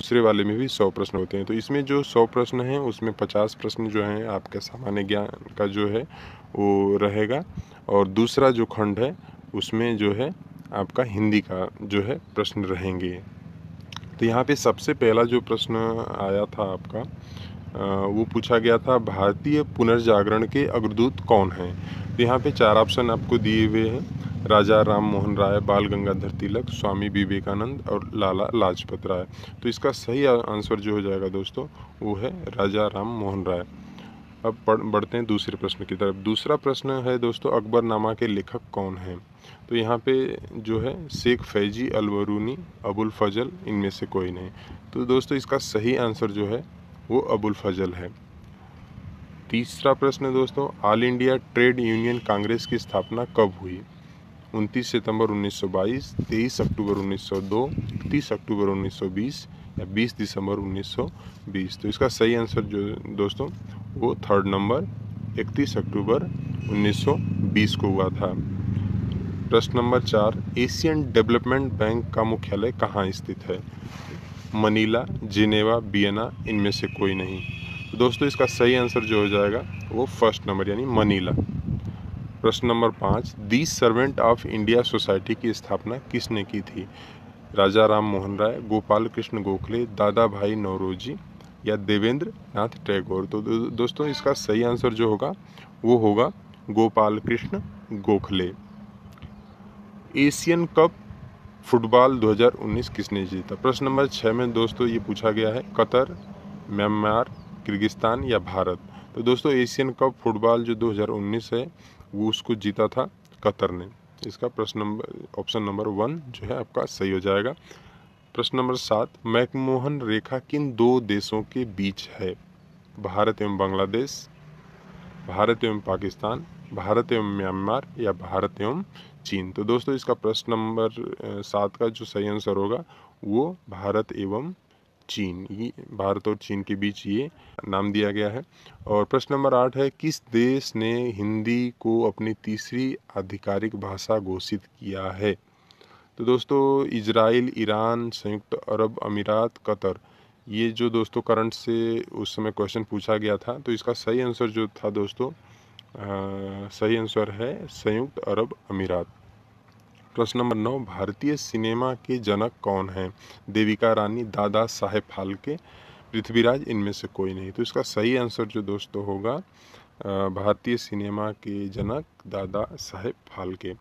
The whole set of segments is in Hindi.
दूसरे वाले में भी सौ प्रश्न होते हैं तो इसमें जो सौ प्रश्न हैं उसमें पचास प्रश्न जो हैं आपके सामान्य ज्ञान का जो है वो रहेगा और दूसरा जो खंड है उसमें जो है आपका हिंदी का जो है प्रश्न रहेंगे तो यहाँ पे सबसे पहला जो प्रश्न आया था आपका वो पूछा गया था भारतीय पुनर्जागरण के अग्रदूत कौन हैं तो यहाँ पे चार ऑप्शन आपको दिए हुए हैं राजा राम मोहन राय बाल गंगाधर तिलक स्वामी विवेकानंद और लाला लाजपत राय तो इसका सही आंसर जो हो जाएगा दोस्तों वो है राजा राम मोहन राय अब पढ़ बढ़ते हैं दूसरे प्रश्न की तरफ दूसरा प्रश्न है दोस्तों अकबरनामा के लेखक कौन हैं तो यहाँ पे जो है शेख फैजी अलवरूनी अबुल फजल इनमें से कोई नहीं तो दोस्तों इसका सही आंसर जो है वो अबुल फजल है तीसरा प्रश्न दोस्तों All India Trade Union Congress की स्थापना कब हुई उनतीस सितंबर 1922, 23 अक्टूबर 1902, 30 अक्टूबर 1920 या 20 दिसंबर 1920 तो इसका सही आंसर जो दोस्तों वो थर्ड नंबर 31 अक्टूबर 1920 को हुआ था प्रश्न नंबर चार एशियन डेवलपमेंट बैंक का मुख्यालय कहाँ स्थित है मनीला जिनेवा बियना इनमें से कोई नहीं दोस्तों इसका सही आंसर जो हो जाएगा वो फर्स्ट नंबर यानी मनीला प्रश्न नंबर पाँच the Servant of India Society की स्थापना किसने की थी राजा राम मोहन राय गोपाल कृष्ण गोखले दादा भाई नौरोजी या देवेंद्र नाथ टैगोर तो दो, दोस्तों इसका सही आंसर जो होगा वो होगा Gopal Krishna Gokhale Asian Cup football 2019 किसने जीता प्रश्न नंबर छः में दोस्तों ये पूछा गया है कतर म्यांमार किर्गिस्तान या भारत तो दोस्तों एशियन कप फुटबॉल जो 2019 है वो उसको जीता था कतर ने इसका प्रश्न नंबर ऑप्शन नंबर वन जो है आपका सही हो जाएगा प्रश्न नंबर सात मैकमोहन रेखा किन दो देशों के बीच है भारत एवं बांग्लादेश भारत एवं पाकिस्तान भारत एवं म्यांमार या भारत एवं चीन तो दोस्तों इसका प्रश्न नंबर सात का जो सही आंसर होगा वो भारत एवं चीन ये भारत और चीन के बीच ये नाम दिया गया है और प्रश्न नंबर आठ है किस देश ने हिंदी को अपनी तीसरी आधिकारिक भाषा घोषित किया है तो दोस्तों इजराइल ईरान संयुक्त अरब अमीरात कतर ये जो दोस्तों करंट से उस समय क्वेश्चन पूछा गया था तो इसका सही आंसर जो था दोस्तों आ, सही आंसर है संयुक्त अरब अमीरात प्रश्न नंबर नौ भारतीय सिनेमा के जनक कौन हैं देविका रानी दादा साहेब फालके पृथ्वीराज इनमें से कोई नहीं तो इसका सही आंसर जो दोस्तों होगा भारतीय सिनेमा के जनक दादा साहेब फालके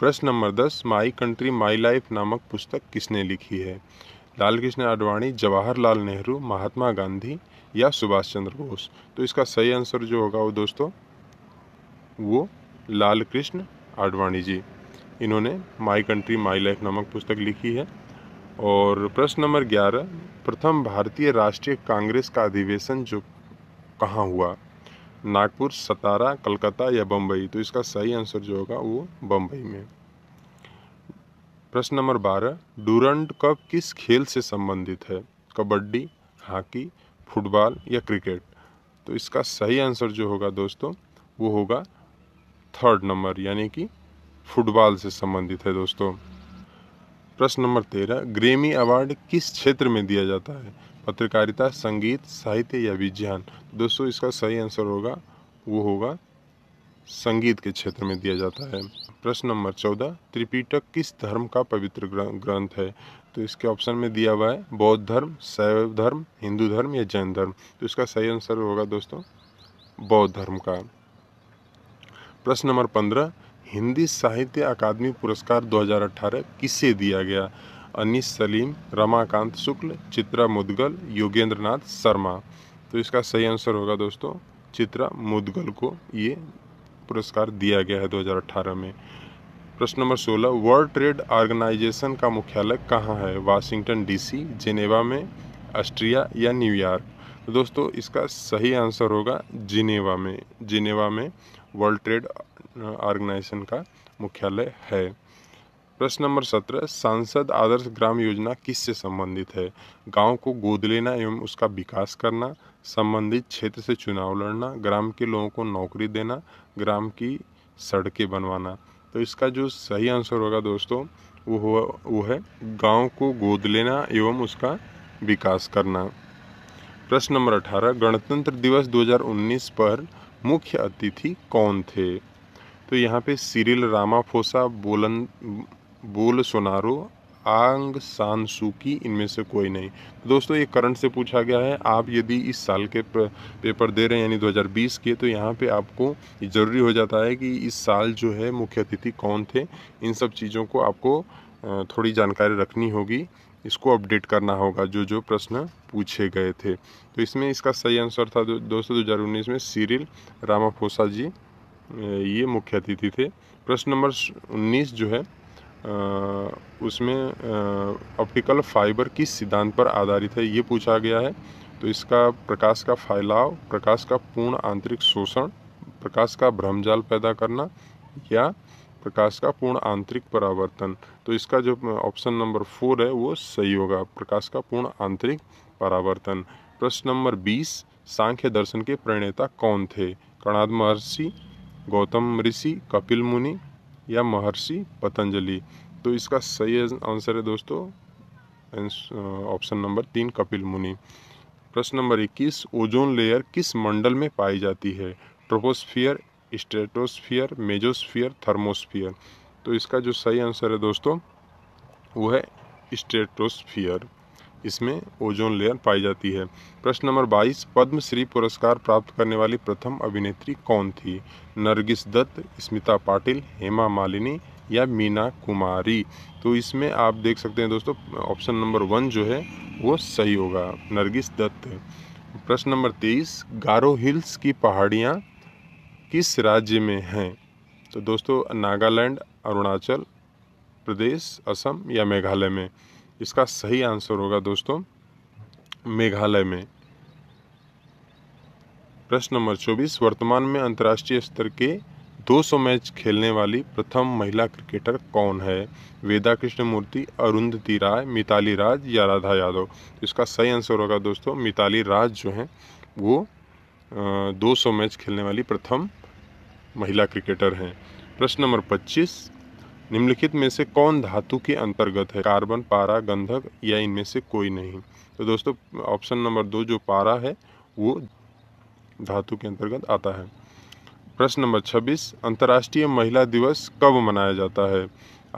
प्रश्न नंबर दस माई कंट्री माई लाइफ नामक पुस्तक किसने लिखी है लालकृष्ण आडवाणी जवाहरलाल नेहरू महात्मा गांधी या सुभाष चंद्र बोस तो इसका सही आंसर जो होगा वो दोस्तों वो लाल कृष्ण आडवाणी जी इन्होंने माई कंट्री माई लाइफ नामक पुस्तक लिखी है और प्रश्न नंबर ग्यारह प्रथम भारतीय राष्ट्रीय कांग्रेस का अधिवेशन जो कहाँ हुआ नागपुर सतारा कलकत्ता या बम्बई तो इसका सही आंसर जो होगा वो बम्बई में प्रश्न नंबर बारह डूरंड कप किस खेल से संबंधित है कबड्डी हॉकी फुटबॉल या क्रिकेट तो इसका सही आंसर जो होगा दोस्तों वो होगा थर्ड नंबर यानी कि फुटबॉल से संबंधित है दोस्तों प्रश्न नंबर तेरह ग्रेमी अवार्ड किस क्षेत्र में दिया जाता है पत्रकारिता संगीत साहित्य या विज्ञान दोस्तों इसका सही आंसर होगा वो होगा संगीत के क्षेत्र में दिया जाता है प्रश्न नंबर चौदह त्रिपिटक किस धर्म का पवित्र ग्रंथ है तो इसके ऑप्शन में दिया हुआ है बौद्ध धर्म शैव धर्म हिंदू धर्म या जैन धर्म तो इसका सही आंसर होगा दोस्तों बौद्ध धर्म का प्रश्न नंबर पंद्रह हिंदी साहित्य अकादमी पुरस्कार 2018 किसे दिया गया अनिस सलीम रमाकांत शुक्ल चित्रा मुदगल योगेंद्र नाथ शर्मा तो इसका सही आंसर होगा दोस्तों चित्रा मुदगल को ये पुरस्कार दिया गया है 2018 में प्रश्न नंबर 16 वर्ल्ड ट्रेड ऑर्गेनाइजेशन का मुख्यालय कहाँ है वाशिंगटन डीसी जिनेवा में ऑस्ट्रिया या न्यूयॉर्क तो दोस्तों इसका सही आंसर होगा जिनेवा में जिनेवा में वर्ल्ड ट्रेड ऑर्गेनाइजेशन का मुख्यालय है प्रश्न नंबर सत्रह सांसद आदर्श ग्राम योजना किससे संबंधित है गांव को गोद लेना एवं उसका विकास करना संबंधित क्षेत्र से चुनाव लड़ना ग्राम के लोगों को नौकरी देना ग्राम की सड़कें बनवाना तो इसका जो सही आंसर होगा दोस्तों वो हुआ वो है गांव को गोद लेना एवं उसका विकास करना प्रश्न नंबर अठारह गणतंत्र दिवस 2019 पर मुख्य अतिथि कौन थे तो यहाँ पे सिरिल रामाफोसा बोलन बोल सोनारो आंग सान सूकी इनमें से कोई नहीं तो दोस्तों ये करंट से पूछा गया है आप यदि इस साल के पेपर दे रहे हैं यानी 2020 के तो यहाँ पे आपको ज़रूरी हो जाता है कि इस साल जो है मुख्य अतिथि कौन थे इन सब चीज़ों को आपको थोड़ी जानकारी रखनी होगी इसको अपडेट करना होगा जो जो प्रश्न पूछे गए थे तो इसमें इसका सही आंसर था दोस्तों दो में सीरिल रामाफोसा जी ये मुख्य अतिथि थे प्रश्न नंबर उन्नीस जो है उसमें ऑप्टिकल फाइबर किस सिद्धांत पर आधारित है ये पूछा गया है तो इसका प्रकाश का फैलाव प्रकाश का पूर्ण आंतरिक शोषण प्रकाश का भ्रमजाल पैदा करना या प्रकाश का पूर्ण आंतरिक परावर्तन तो इसका जो ऑप्शन नंबर फोर है वो सही होगा प्रकाश का पूर्ण आंतरिक परावर्तन प्रश्न नंबर बीस सांख्य दर्शन के प्रणेता कौन थे कणाद महर्षि गौतम ऋषि कपिल मुनि या महर्षि पतंजलि तो इसका सही आंसर है दोस्तों ऑप्शन नंबर तीन कपिल मुनि प्रश्न नंबर इक्कीस ओजोन लेयर किस मंडल में पाई जाती है ट्रोपोस्फियर स्ट्रेटोस्फियर मेजोस्फियर थर्मोस्फियर तो इसका जो सही आंसर है दोस्तों वो है स्ट्रेटोस्फियर इसमें ओजोन लेयर पाई जाती है प्रश्न नंबर 22 पद्मश्री पुरस्कार प्राप्त करने वाली प्रथम अभिनेत्री कौन थी नरगिस दत्त स्मिता पाटिल हेमा मालिनी या मीना कुमारी तो इसमें आप देख सकते हैं दोस्तों ऑप्शन नंबर वन जो है वो सही होगा नरगिस दत्त प्रश्न नंबर तेईस गारो हिल्स की पहाड़ियाँ किस राज्य में हैं तो दोस्तों नागालैंड अरुणाचल प्रदेश असम या मेघालय में इसका सही आंसर होगा दोस्तों मेघालय में प्रश्न नंबर चौबीस वर्तमान में अंतर्राष्ट्रीय स्तर के 200 मैच खेलने वाली प्रथम महिला क्रिकेटर कौन है वेदा कृष्णमूर्ति अरुंधति राय मिताली राज या राधा यादव इसका सही आंसर होगा दोस्तों मिताली राज जो हैं वो 200 मैच खेलने वाली प्रथम महिला क्रिकेटर हैं प्रश्न नंबर निम्नलिखित में से कौन धातु के अंतर्गत है कार्बन पारा गंधक या इनमें से कोई नहीं तो दोस्तों ऑप्शन नंबर दो जो पारा है वो धातु के अंतर्गत आता है प्रश्न नंबर छब्बीस अंतर्राष्ट्रीय महिला दिवस कब मनाया जाता है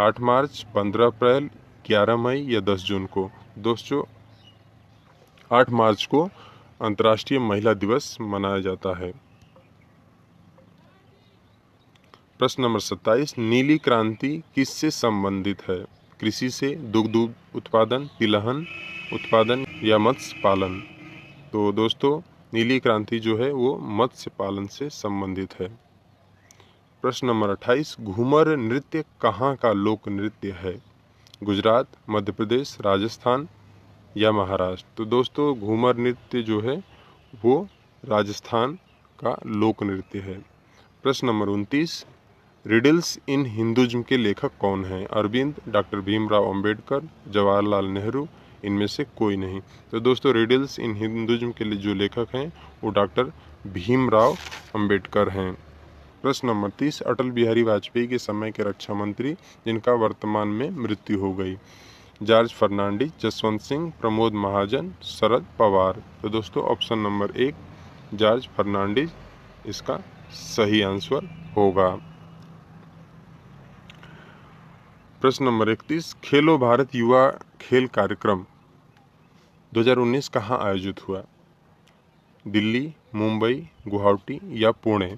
आठ मार्च पंद्रह अप्रैल ग्यारह मई या दस जून को दोस्तों आठ मार्च को अंतर्राष्ट्रीय महिला दिवस मनाया जाता है प्रश्न नंबर सत्ताईस नीली क्रांति किससे संबंधित है कृषि से दुग्ध उत्पादन तिलहन उत्पादन या मत्स्य पालन तो दोस्तों नीली क्रांति जो है वो मत्स्य पालन से संबंधित है प्रश्न नंबर अट्ठाईस घूमर नृत्य कहाँ का लोक नृत्य है गुजरात मध्य प्रदेश राजस्थान या महाराष्ट्र तो दोस्तों घूमर नृत्य जो है वो राजस्थान का लोक नृत्य है प्रश्न नंबर उनतीस रिडल्स इन हिंदुज्म के लेखक कौन हैं अरविंद डॉक्टर भीमराव अंबेडकर जवाहरलाल नेहरू इनमें से कोई नहीं तो दोस्तों रिडल्स इन हिंदुज्म के लिए जो लेखक हैं वो डॉक्टर भीमराव अंबेडकर हैं प्रश्न नंबर तीस अटल बिहारी वाजपेयी के समय के रक्षा मंत्री जिनका वर्तमान में मृत्यु हो गई जॉर्ज फर्नांडिस जसवंत सिंह प्रमोद महाजन शरद पवार तो दोस्तों ऑप्शन नंबर एक जॉर्ज फर्नांडिस इसका सही आंसर होगा प्रश्न नंबर इकतीस खेलो भारत युवा खेल कार्यक्रम 2019 कहाँ आयोजित हुआ दिल्ली मुंबई गुवाहाटी या पुणे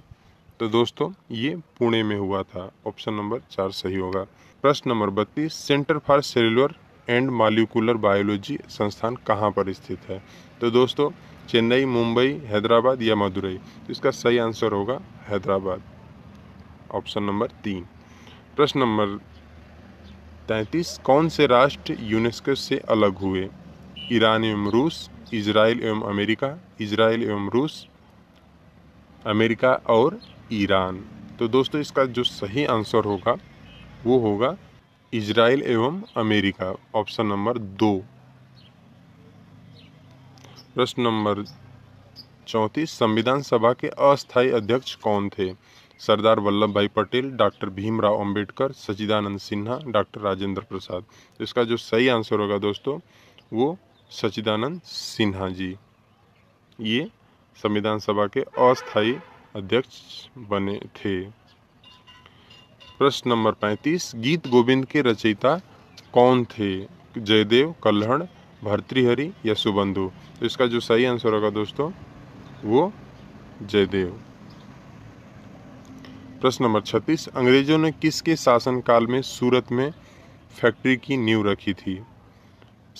तो दोस्तों ये पुणे में हुआ था ऑप्शन नंबर चार सही होगा प्रश्न नंबर बत्तीस centre for cellular and molecular biology संस्थान कहाँ पर स्थित है तो दोस्तों चेन्नई मुंबई हैदराबाद या मदुरई तो इसका सही आंसर होगा हैदराबाद ऑप्शन नंबर तीन प्रश्न नंबर तैंतीस कौन से राष्ट्र यूनेस्को से अलग हुए ईरान एवं रूस इसराइल एवं अमेरिका इसराइल एवं रूस अमेरिका और ईरान तो दोस्तों इसका जो सही आंसर होगा वो होगा इसराइल एवं अमेरिका ऑप्शन नंबर दो प्रश्न नंबर चौंतीस संविधान सभा के अस्थायी अध्यक्ष कौन थे सरदार वल्लभ भाई पटेल डॉक्टर भीमराव अंबेडकर सचिदानंद सिन्हा डॉक्टर राजेंद्र प्रसाद तो इसका जो सही आंसर होगा दोस्तों वो सचिदानंद सिन्हा जी ये संविधान सभा के अस्थायी अध्यक्ष बने थे प्रश्न नंबर पैंतीस गीत गोविंद के रचयिता कौन थे जयदेव कल्हण भर्तृहरि या सुबंधु तो इसका जो सही आंसर होगा दोस्तों वो जयदेव प्रश्न नंबर छत्तीस अंग्रेजों ने किसके शासनकाल में सूरत में फैक्ट्री की नींव रखी थी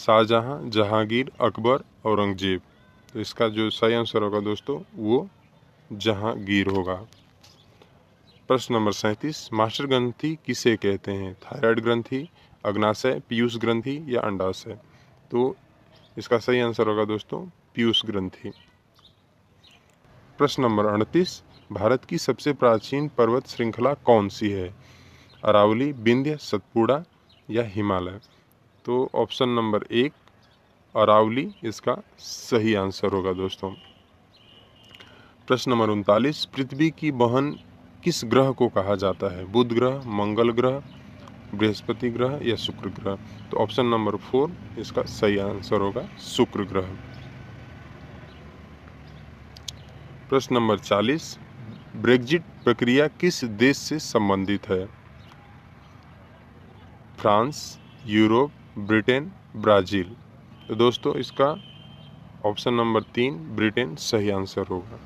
शाहजहाँ जहांगीर अकबर औरंगजेब तो इसका जो सही आंसर होगा दोस्तों वो जहांगीर होगा प्रश्न नंबर सैंतीस मास्टर ग्रंथि किसे कहते हैं थायराइड ग्रंथि अग्नाशय पीयूष ग्रंथि या अंडाशय तो इसका सही आंसर होगा दोस्तों पीयूष ग्रंथि प्रश्न नंबर अड़तीस भारत की सबसे प्राचीन पर्वत श्रृंखला कौन सी है अरावली बिंध्य सतपुड़ा या हिमालय तो ऑप्शन नंबर एक अरावली इसका सही आंसर होगा दोस्तों प्रश्न नंबर उनतालीस पृथ्वी की बहन किस ग्रह को कहा जाता है बुध ग्रह मंगल ग्रह बृहस्पति ग्रह या शुक्र ग्रह तो ऑप्शन नंबर फोर इसका सही आंसर होगा शुक्र ग्रह प्रश्न नंबर चालीस ब्रेग्जिट प्रक्रिया किस देश से संबंधित है फ्रांस यूरोप ब्रिटेन ब्राज़ील तो दोस्तों इसका ऑप्शन नंबर तीन ब्रिटेन सही आंसर होगा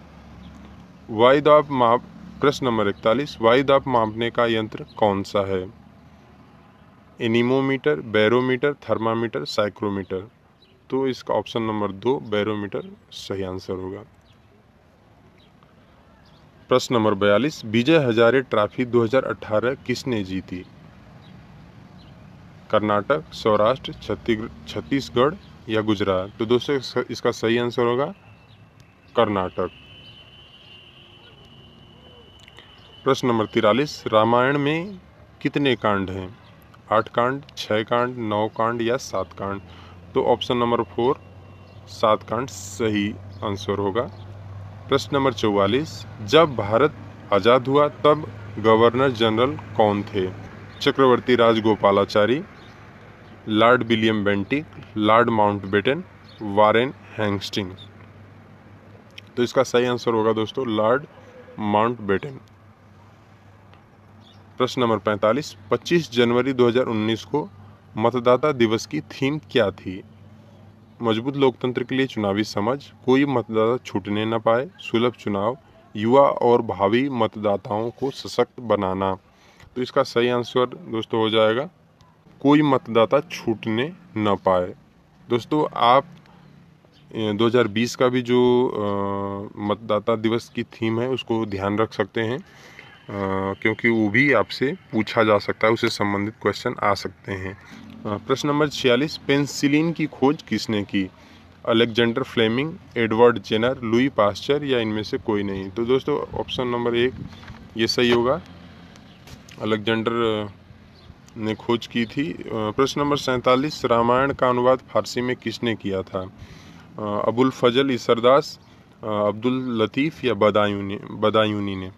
वाई दाप माप प्रश्न नंबर इकतालीस वाई दाप मापने का यंत्र कौन सा है एनिमोमीटर बैरोमीटर थर्मामीटर साइक्रोमीटर तो इसका ऑप्शन नंबर दो बैरोमीटर सही आंसर होगा प्रश्न नंबर बयालीस विजय हजारे ट्रॉफी 2018 किसने जीती कर्नाटक सौराष्ट्र छत्तीसगढ़ या गुजरात तो दोस्तों इसका सही आंसर होगा कर्नाटक प्रश्न नंबर तिरालीस रामायण में कितने कांड हैं आठ कांड छः कांड नौ कांड या सात कांड तो ऑप्शन नंबर फोर सात कांड सही आंसर होगा प्रश्न नंबर चौवालीस जब भारत आज़ाद हुआ तब गवर्नर जनरल कौन थे Chakravarti Rajagopalachari Lord William Bentinck Lord Mountbatten Warren Hastings तो इसका सही आंसर होगा दोस्तों लॉर्ड माउंट बेटन प्रश्न नंबर 45 25 जनवरी 2019 को मतदाता दिवस की थीम क्या थी मजबूत लोकतंत्र के लिए चुनावी समझ कोई मतदाता छूटने न पाए सुलभ चुनाव युवा और भावी मतदाताओं को सशक्त बनाना तो इसका सही आंसर दोस्तों हो जाएगा कोई मतदाता छूटने न पाए दोस्तों आप 2020 का भी जो मतदाता दिवस की थीम है उसको ध्यान रख सकते हैं आ, क्योंकि वो भी आपसे पूछा जा सकता है उससे संबंधित क्वेश्चन आ सकते हैं हाँ, प्रश्न नंबर छियालीस पेंसिलिन की खोज किसने की Alexander Fleming Edward Jenner Louis Pasteur या इनमें से कोई नहीं तो दोस्तों ऑप्शन नंबर एक ये सही होगा अलेक्जेंडर ने खोज की थी प्रश्न नंबर सैंतालीस रामायण का अनुवाद फारसी में किसने किया था अबुल फजल इसरदास अब्दुल लतीफ़ या बदायूनी बदायूनी ने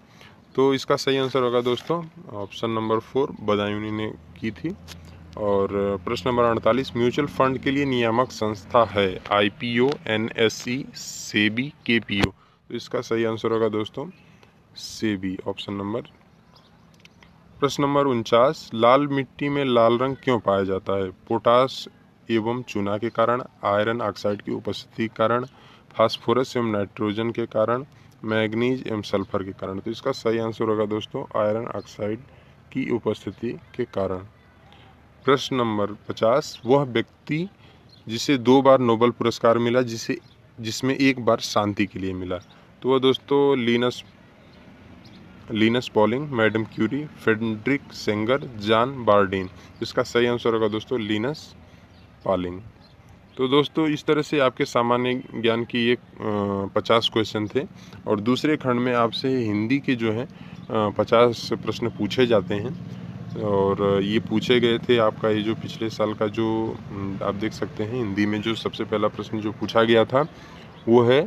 तो इसका सही आंसर होगा दोस्तों ऑप्शन नंबर फोर बदायूनी ने की थी और प्रश्न नंबर अड़तालीस म्यूचुअल फंड के लिए नियामक संस्था है I P O N S C SEBI K P O तो इसका सही आंसर होगा दोस्तों सेबी ऑप्शन नंबर प्रश्न नंबर उनचास लाल मिट्टी में लाल रंग क्यों पाया जाता है पोटास एवं चूना के कारण आयरन ऑक्साइड की उपस्थिति के कारण फास्फोरस एवं नाइट्रोजन के कारण मैग्नीज एवं सल्फर के कारण तो इसका सही आंसर होगा दोस्तों आयरन ऑक्साइड की उपस्थिति के कारण प्रश्न नंबर पचास वह व्यक्ति जिसे दो बार नोबल पुरस्कार मिला जिसे जिसमें एक बार शांति के लिए मिला तो वह दोस्तों Linus Linus Pauling Madam Curie Frederick Sanger John Bardeen इसका सही आंसर होगा दोस्तों लीनस पॉलिंग तो दोस्तों इस तरह से आपके सामान्य ज्ञान की ये पचास क्वेश्चन थे और दूसरे खंड में आपसे हिंदी के जो हैं पचास प्रश्न पूछे जाते हैं और ये पूछे गए थे आपका ये जो पिछले साल का जो आप देख सकते हैं हिंदी में जो सबसे पहला प्रश्न जो पूछा गया था वो है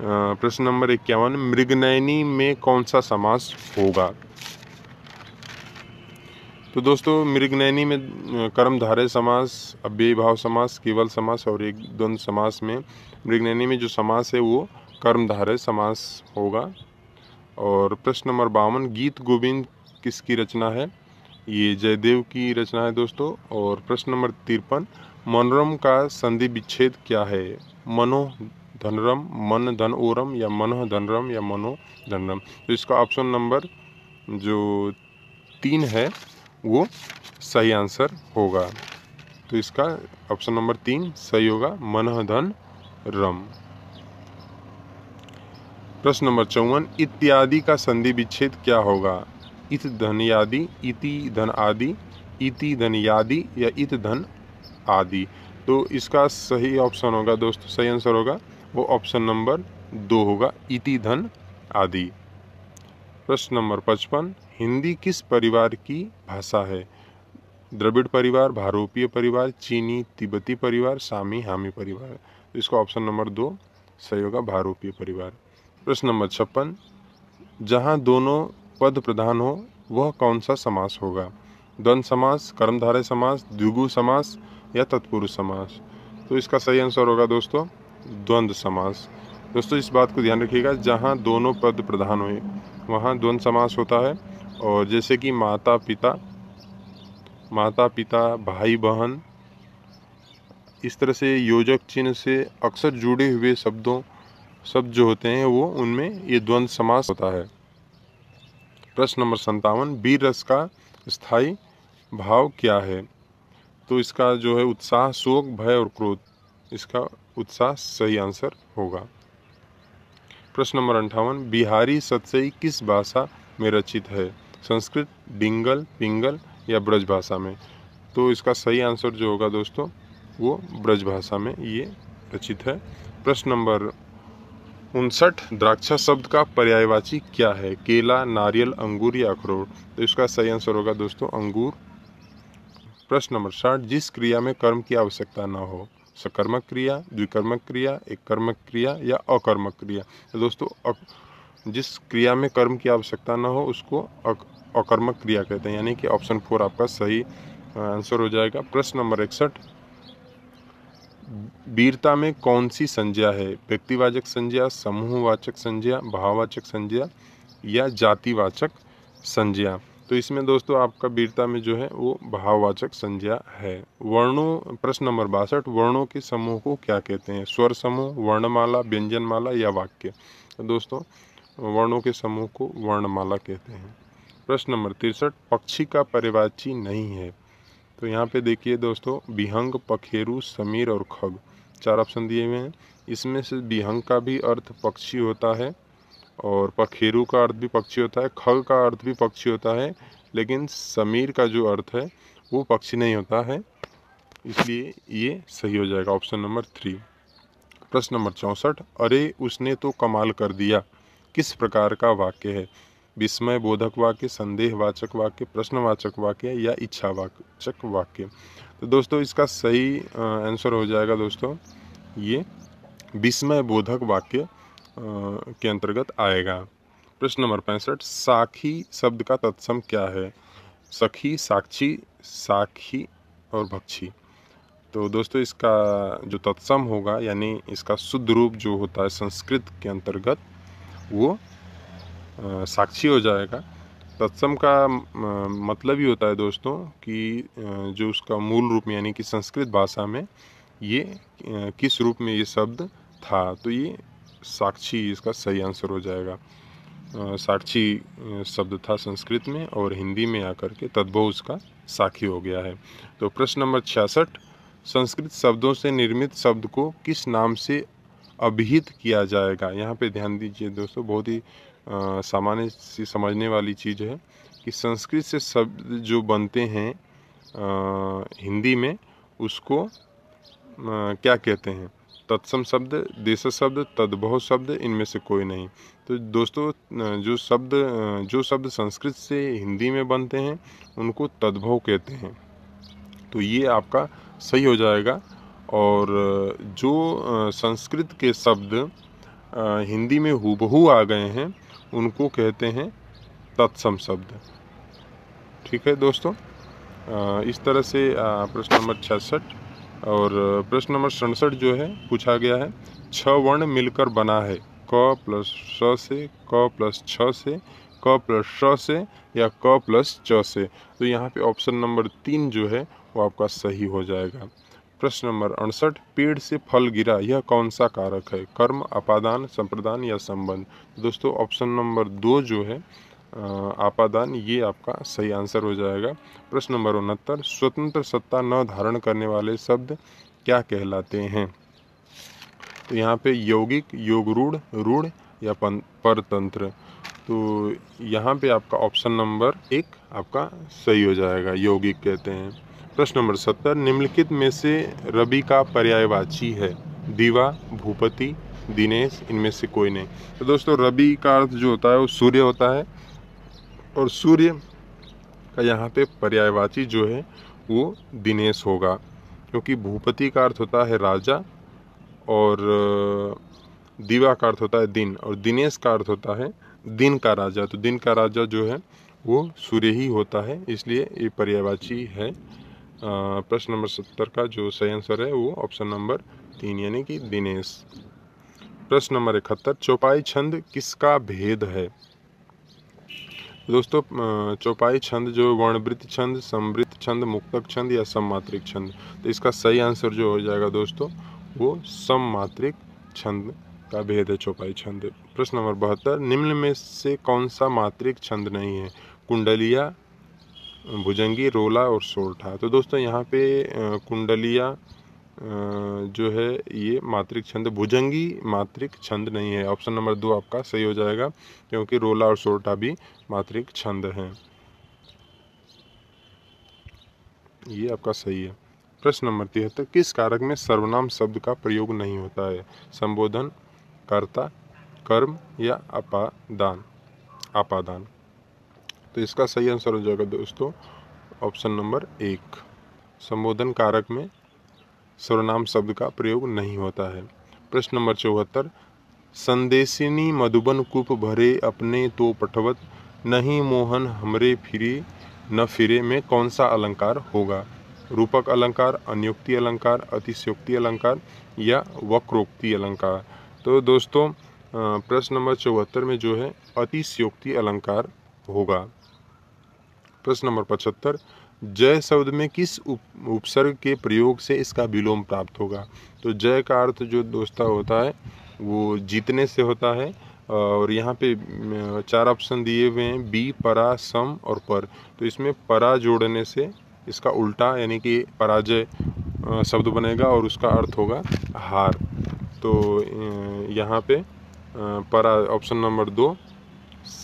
प्रश्न नंबर इक्यावन मृगनयनी में कौन सा समास होगा तो दोस्तों मृगनयनी में कर्मधारय समास अव्ययी भाव समास केवल समास और एक द्वंद समास में मृगनयनी में जो समास है वो कर्मधारय समास होगा और प्रश्न नंबर बावन गीत गोविंद किसकी रचना है ये जयदेव की रचना है दोस्तों और प्रश्न नंबर तिरपन मनोरम का संधि विच्छेद क्या है मनो धनरम मन धन ओरम या मन धनरम या मनो धनरम तो इसका ऑप्शन नंबर जो तीन है वो सही आंसर होगा तो इसका ऑप्शन नंबर तीन सही होगा मन धन रम प्रश्न नंबर चौवन इत्यादि का संधि विच्छेद क्या होगा इत धन आदि इति धन आदि इति आदि या इत धन आदि तो इसका सही ऑप्शन होगा दोस्तों सही आंसर होगा वो ऑप्शन नंबर दो होगा इति धन आदि प्रश्न नंबर पचपन हिंदी किस परिवार की भाषा है द्रविड़ परिवार भारोपीय परिवार चीनी तिब्बती परिवार सामी हामी परिवार तो इसका ऑप्शन नंबर दो सही होगा भारोपीय परिवार प्रश्न नंबर छप्पन जहाँ दोनों पद प्रधान हो वह कौन सा समास होगा द्वंद समास कर्मधारय समास द्विगु समास या तत्पुरुष समास तो इसका सही आंसर होगा दोस्तों द्वंद्व समास दोस्तों इस बात को ध्यान रखिएगा जहाँ दोनों पद प्रधान हुए वहाँ द्वंद्व समास होता है और जैसे कि माता पिता माता पिता भाई बहन इस तरह से योजक चिन्ह से अक्सर जुड़े हुए शब्दों शब्द जो होते हैं वो उनमें ये द्वंद्व समास होता है प्रश्न नंबर संतावन बीर रस का स्थायी भाव क्या है तो इसका जो है उत्साह शोक भय और क्रोध इसका उत्साह सही आंसर होगा प्रश्न नंबर अंठावन बिहारी सतसई किस भाषा में रचित है संस्कृत डिंगल पिंगल या ब्रज भाषा में तो इसका सही आंसर जो होगा दोस्तों वो ब्रज भाषा में ये रचित है प्रश्न नंबर उनसठ द्राक्षा शब्द का पर्यायवाची क्या है केला नारियल अंगूर या अखरोट तो इसका सही आंसर होगा दोस्तों अंगूर प्रश्न नंबर साठ जिस क्रिया में कर्म की आवश्यकता ना हो सकर्मक क्रिया द्विकर्मक क्रिया एक कर्मक क्रिया या अकर्मक क्रिया तो दोस्तों जिस क्रिया में कर्म की आवश्यकता ना हो उसको अकर्मक क्रिया कहते हैं यानी कि ऑप्शन फोर आपका सही आंसर हो जाएगा प्रश्न नंबर इकसठ वीरता में कौन सी संज्ञा है व्यक्तिवाचक संज्ञा समूहवाचक संज्ञा भाववाचक संज्ञा या जातिवाचक संज्ञा तो इसमें दोस्तों आपका वीरता में जो है वो भाववाचक संज्ञा है वर्णों प्रश्न नंबर बासठ वर्णों के समूह को क्या कहते हैं स्वर समूह वर्णमाला व्यंजनमाला या वाक्य तो दोस्तों वर्णों के समूह को वर्णमाला कहते हैं प्रश्न नंबर तिरसठ पक्षी का परिवाची नहीं है तो यहाँ पे देखिए दोस्तों बिहंग पखेरु समीर और खग चार ऑप्शन दिए हुए हैं इसमें से बिहंग का भी अर्थ पक्षी होता है और पखेरु का अर्थ भी पक्षी होता है खग का अर्थ भी पक्षी होता है लेकिन समीर का जो अर्थ है वो पक्षी नहीं होता है इसलिए ये सही हो जाएगा ऑप्शन नंबर थ्री प्रश्न नंबर चौंसठ अरे उसने तो कमाल कर दिया किस प्रकार का वाक्य है विस्मय बोधक वाक्य संदेहवाचक वाक्य प्रश्नवाचक वाक्य या इच्छावाचक वाक्य तो दोस्तों इसका सही आंसर हो जाएगा दोस्तों ये विस्मय बोधक वाक्य के अंतर्गत आएगा प्रश्न नंबर पैंसठ साखी शब्द का तत्सम क्या है सखी साक्षी साखी और भक्षी तो दोस्तों इसका जो तत्सम होगा यानी इसका शुद्ध रूप जो होता है संस्कृत के अंतर्गत वो साक्षी हो जाएगा तत्सम का मतलब ही होता है दोस्तों कि जो उसका मूल रूप यानी कि संस्कृत भाषा में ये किस रूप में ये शब्द था तो ये साक्षी इसका सही आंसर हो जाएगा साक्षी शब्द था संस्कृत में और हिंदी में आकर के तद्भव उसका साखी हो गया है तो प्रश्न नंबर छियासठ संस्कृत शब्दों से निर्मित शब्द को किस नाम से अभिहित किया जाएगा यहाँ पे ध्यान दीजिए दोस्तों बहुत ही सामान्य सी समझने वाली चीज़ है कि संस्कृत से शब्द जो बनते हैं आ, हिंदी में उसको आ, क्या कहते हैं तत्सम शब्द देश शब्द तद्भव शब्द इनमें से कोई नहीं तो दोस्तों जो शब्द जो शब्द संस्कृत से हिंदी में बनते हैं उनको तद्भव कहते हैं तो ये आपका सही हो जाएगा और जो संस्कृत के शब्द हिंदी में हूबहू आ गए हैं उनको कहते हैं तत्सम शब्द ठीक है दोस्तों इस तरह से प्रश्न नंबर छियासठ और प्रश्न नंबर सड़सठ जो है पूछा गया है छ वर्ण मिलकर बना है क प्लस स से क प्लस छ से क प्लस स से या क प्लस च से तो यहाँ पे ऑप्शन नंबर तीन जो है वो आपका सही हो जाएगा प्रश्न नंबर अड़सठ पेड़ से फल गिरा यह कौन सा कारक है कर्म अपादान संप्रदान या संबंध तो दोस्तों ऑप्शन नंबर दो जो है आपादान ये आपका सही आंसर हो जाएगा प्रश्न नंबर उनहत्तर स्वतंत्र सत्ता न धारण करने वाले शब्द क्या कहलाते हैं तो यहाँ पे यौगिक योग रूढ़ रूढ़ या परतंत्र तो यहाँ पे आपका ऑप्शन नंबर एक आपका सही हो जाएगा यौगिक कहते हैं प्रश्न नंबर सत्तर निम्नलिखित में से रबी का पर्यायवाची है दीवा भूपति दिनेश इनमें से कोई नहीं तो दोस्तों रवि का अर्थ जो होता है वो सूर्य होता है और सूर्य का यहाँ पे पर्यायवाची जो है वो दिनेश होगा क्योंकि भूपति का अर्थ होता है राजा और दीवा का अर्थ होता है दिन और दिनेश का अर्थ होता है दिन का राजा तो दिन का राजा जो है वो सूर्य ही होता है इसलिए ये पर्यायवाची है प्रश्न नंबर सत्तर का जो सही आंसर है वो ऑप्शन नंबर तीन यानी कि दिनेश प्रश्न नंबर इकहत्तर चौपाई छंद किसका भेद है दोस्तों चौपाई छंद जो वर्णवृत्त छंद समृद्ध छंद मुक्तक छंद या सममात्रिक छंद तो इसका सही आंसर जो हो जाएगा दोस्तों वो सममात्रिक छंद का भेद है चौपाई छंद प्रश्न नंबर बहत्तर निम्न में से कौन सा मात्रिक छंद नहीं है कुंडलिया भुजंगी रोला और सोरठा तो दोस्तों यहाँ पे कुंडलिया जो है ये मात्रिक छंद भुजंगी मात्रिक छंद नहीं है ऑप्शन नंबर दो आपका सही हो जाएगा क्योंकि रोला और सोरठा भी मात्रिक छंद हैं ये आपका सही है प्रश्न नंबर तिहत्तर किस कारक में सर्वनाम शब्द का प्रयोग नहीं होता है संबोधन कर्ता कर्म या अपादान आपादान तो इसका सही आंसर हो जाएगा दोस्तों ऑप्शन नंबर एक संबोधन कारक में सर्वनाम शब्द का प्रयोग नहीं होता है प्रश्न नंबर चौहत्तर संदेशिनी मधुबन कुप भरे अपने तो पठवत नहीं मोहन हमरे फिरे न फिरे में कौन सा अलंकार होगा रूपक अलंकार अन्योक्ति अलंकार अतिशयोक्ति अलंकार या वक्रोक्ति अलंकार तो दोस्तों प्रश्न नंबर चौहत्तर में जो है अतिशयोक्ति अलंकार होगा प्रश्न नंबर पचहत्तर जय शब्द में किस उप, उपसर्ग के प्रयोग से इसका विलोम प्राप्त होगा तो जय का अर्थ जो दोस्ता होता है वो जीतने से होता है और यहाँ पे चार ऑप्शन दिए हुए हैं बी परा सम और पर तो इसमें परा जोड़ने से इसका उल्टा यानी कि पराजय शब्द बनेगा और उसका अर्थ होगा हार तो यहाँ पे परा ऑप्शन नंबर दो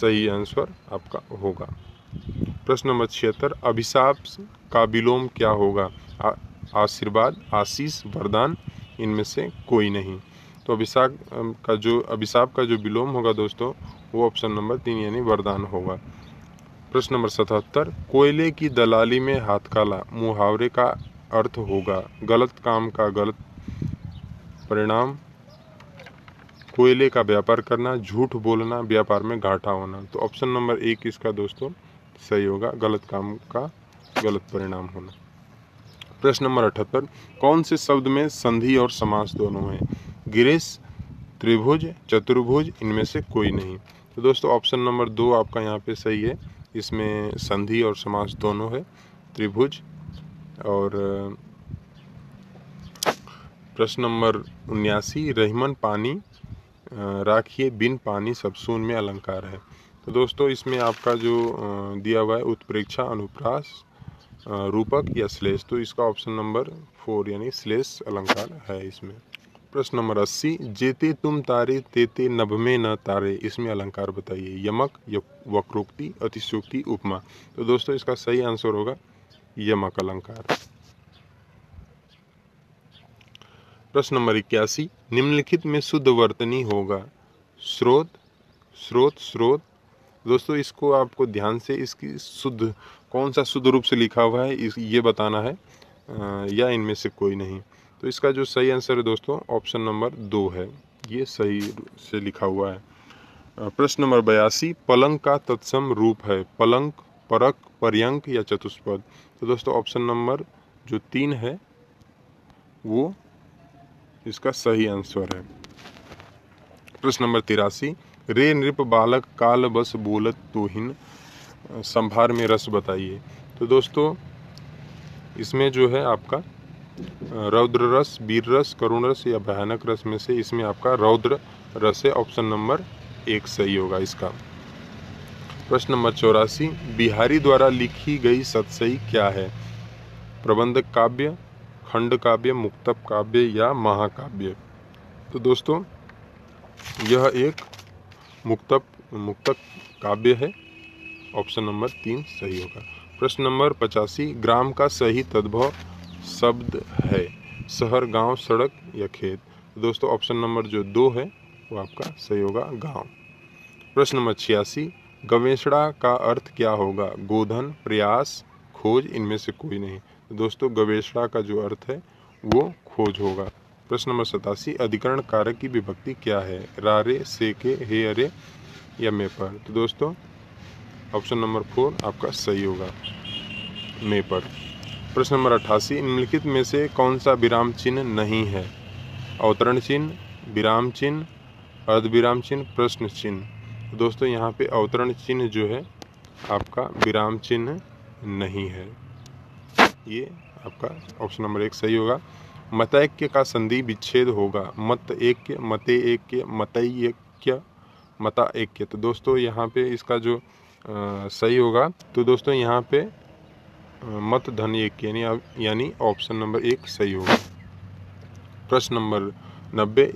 सही आंसर आपका होगा प्रश्न नंबर छिहत्तर अभिशाप का विलोम क्या होगा आशीर्वाद आशीष वरदान इनमें से कोई नहीं तो अभिशाप का जो अभिशाप का जो विलोम होगा दोस्तों वो ऑप्शन नंबर तीन यानी वरदान होगा प्रश्न नंबर सतहत्तर कोयले की दलाली में हाथ काला मुहावरे का अर्थ होगा गलत काम का गलत परिणाम कोयले का व्यापार करना झूठ बोलना व्यापार में घाटा होना तो ऑप्शन नंबर एक इसका दोस्तों सही होगा गलत काम का गलत परिणाम होना प्रश्न नंबर अठहत्तर कौन से शब्द में संधि और समास दोनों हैं गिरेश त्रिभुज चतुर्भुज इनमें से कोई नहीं तो दोस्तों ऑप्शन नंबर दो आपका यहाँ पे सही है इसमें संधि और समास दोनों है त्रिभुज और प्रश्न नंबर उन्यासी रहीमन पानी राखिए बिन पानी सब सून में अलंकार है तो दोस्तों इसमें आपका जो दिया हुआ है उत्प्रेक्षा अनुप्रास रूपक या श्लेष तो इसका ऑप्शन नंबर फोर यानी श्लेष अलंकार है इसमें प्रश्न नंबर अस्सी जेते तुम तारे तेते नभ में न तारे इसमें अलंकार बताइए यमक वक्रोक्ति अतिशोक्ति उपमा तो दोस्तों इसका सही आंसर होगा यमक अलंकार प्रश्न नंबर इक्यासी निम्नलिखित में शुद्ध वर्तनी होगा स्रोत स्रोत स्रोत दोस्तों इसको आपको ध्यान से इसकी शुद्ध कौन सा शुद्ध रूप से लिखा हुआ है इस ये बताना है या इनमें से कोई नहीं तो इसका जो सही आंसर है दोस्तों ऑप्शन नंबर दो है ये सही से लिखा हुआ है प्रश्न नंबर बयासी पलंग का तत्सम रूप है पलंग परक पर्यंक या चतुष्पद तो दोस्तों ऑप्शन नंबर जो तीन है वो इसका सही आंसर है प्रश्न नंबर तिरासी रे नृप बालक काल बस बोलत तोहिन संभार में रस बताइए तो दोस्तों इसमें जो है आपका रौद्र रस वीर रस करुण रस या भयानक रस में से इसमें आपका रौद्र रस है ऑप्शन नंबर एक सही होगा इसका प्रश्न नंबर चौरासी बिहारी द्वारा लिखी गई सत्सई क्या है प्रबंधक काव्य खंड काव्य मुक्तप काव्य या महाकाव्य तो दोस्तों यह एक मुक्तक मुक्तक काव्य है ऑप्शन नंबर तीन सही होगा प्रश्न नंबर पचासी ग्राम का सही तद्भव शब्द है शहर गांव सड़क या खेत दोस्तों ऑप्शन नंबर जो दो है वो आपका सही होगा गांव प्रश्न नंबर छियासी गवेषणा का अर्थ क्या होगा गोधन प्रयास खोज इनमें से कोई नहीं दोस्तों गवेषणा का जो अर्थ है वो खोज होगा प्रश्न नंबर सतासी अधिकरण कारक की विभक्ति क्या है रारे से के हे अरे या पर तो दोस्तों ऑप्शन नंबर फोर आपका सही होगा पर प्रश्न नंबर अट्ठासी निम्नलिखित में से कौन सा विराम चिन्ह नहीं है अवतरण चिन्ह विराम चिन्ह विराम चिन्ह प्रश्न चिन्ह तो दोस्तों यहाँ पे अवतरण चिन्ह जो है आपका विराम चिन्ह नहीं है ये आपका ऑप्शन नंबर एक सही होगा मतैक्य का संधि विच्छेद होगा मत मत एक ऐक्य मतैक्य मता ऐक्य तो दोस्तों यहाँ पे इसका जो आ, सही होगा तो दोस्तों यहाँ पे मत धन एक यानी यानी ऑप्शन नंबर एक सही होगा प्रश्न नंबर नब्बे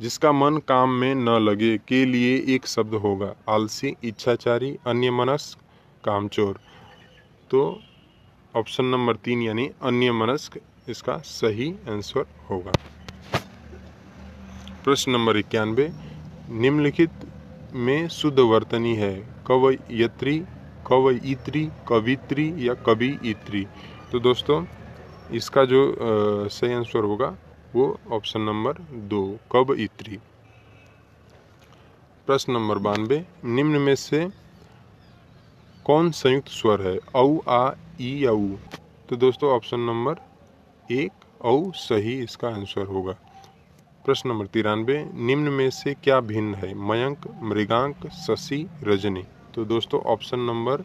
जिसका मन काम में न लगे के लिए एक शब्द होगा आलसी इच्छाचारी अन्य मनस्क कामचोर तो ऑप्शन नंबर तीन यानी अन्य मनस्क इसका सही आंसर होगा प्रश्न नंबर इक्यानवे निम्नलिखित में शुद्ध वर्तनी है कवयत्री कवयित्री कवित्री या कवियत्री तो दोस्तों इसका जो आ, सही आंसर होगा वो ऑप्शन नंबर दो कब इत्री प्रश्न नंबर बानवे निम्न में से कौन संयुक्त स्वर है औ आ ई उ तो दोस्तों ऑप्शन नंबर एक औ सही इसका आंसर होगा प्रश्न नंबर तिरानवे निम्न में से क्या भिन्न है मयंक मृगांक शशि रजनी तो दोस्तों ऑप्शन नंबर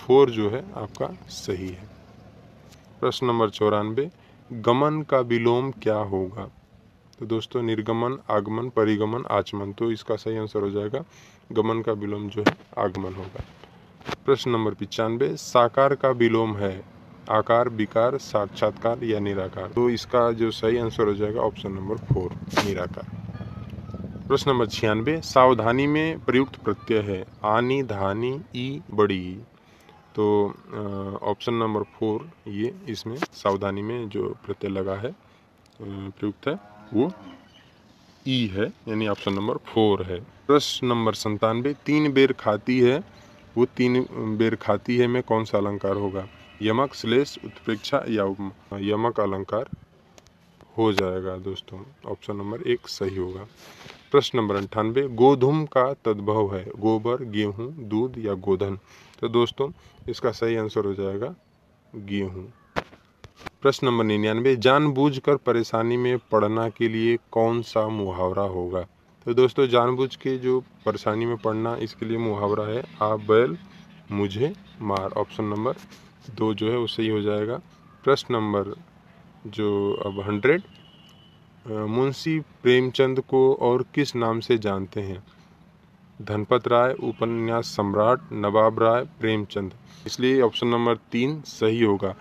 फोर जो है आपका सही है प्रश्न नंबर चौरानवे गमन का विलोम क्या होगा तो दोस्तों निर्गमन आगमन परिगमन आचमन तो इसका सही आंसर हो जाएगा गमन का विलोम जो है आगमन होगा प्रश्न नंबर पचानवे साकार का विलोम है आकार विकार साक्षात्कार या निराकार तो इसका जो सही आंसर हो जाएगा ऑप्शन नंबर फोर निराकार प्रश्न नंबर छियानवे सावधानी में प्रयुक्त प्रत्यय है आनी धानी ई बड़ी तो ऑप्शन नंबर फोर ये इसमें सावधानी में जो प्रत्यय लगा है प्रयुक्त है वो ई है यानी ऑप्शन नंबर फोर है प्रश्न नंबर संतानवे तीन बेर खाती है वो तीन बेर खाती है में कौन सा अलंकार होगा यमक श्लेष उत्प्रेक्षा या यमक अलंकार हो जाएगा दोस्तों ऑप्शन नंबर एक सही होगा प्रश्न नंबर अंठानवे गोधूम का तद्भव है गोबर गेहूं दूध या गोधन तो दोस्तों इसका सही आंसर हो जाएगा गेहूं प्रश्न नंबर निन्यानवे जानबूझकर परेशानी में पड़ना के लिए कौन सा मुहावरा होगा तो दोस्तों जानबूझ के जो परेशानी में पड़ना इसके लिए मुहावरा है आप बैल मुझे मार ऑप्शन नंबर दो जो है वो सही हो जाएगा प्रश्न नंबर जो अब हंड्रेड मुंशी प्रेमचंद को और किस नाम से जानते हैं धनपत राय उपन्यास सम्राट नवाब राय प्रेमचंद इसलिए ऑप्शन नंबर तीन सही होगा